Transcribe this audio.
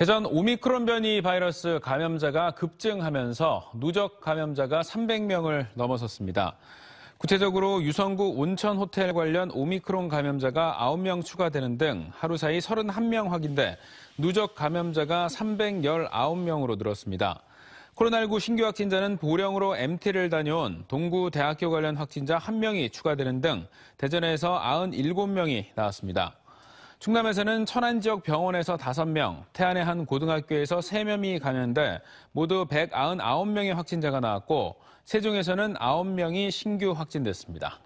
대전 오미크론 변이 바이러스 감염자가 급증하면서 누적 감염자가 300명을 넘어섰습니다. 구체적으로 유성구 온천 호텔 관련 오미크론 감염자가 9명 추가되는 등 하루 사이 31명 확인돼 누적 감염자가 319명으로 늘었습니다. 코로나19 신규 확진자는 보령으로 MT를 다녀온 동구 대학교 관련 확진자 1명이 추가되는 등 대전에서 97명이 나왔습니다. 충남에서는 천안 지역 병원에서 5명, 태안의 한 고등학교에서 3명이 감염돼 모두 199명의 확진자가 나왔고 세종에서는 9명이 신규 확진됐습니다.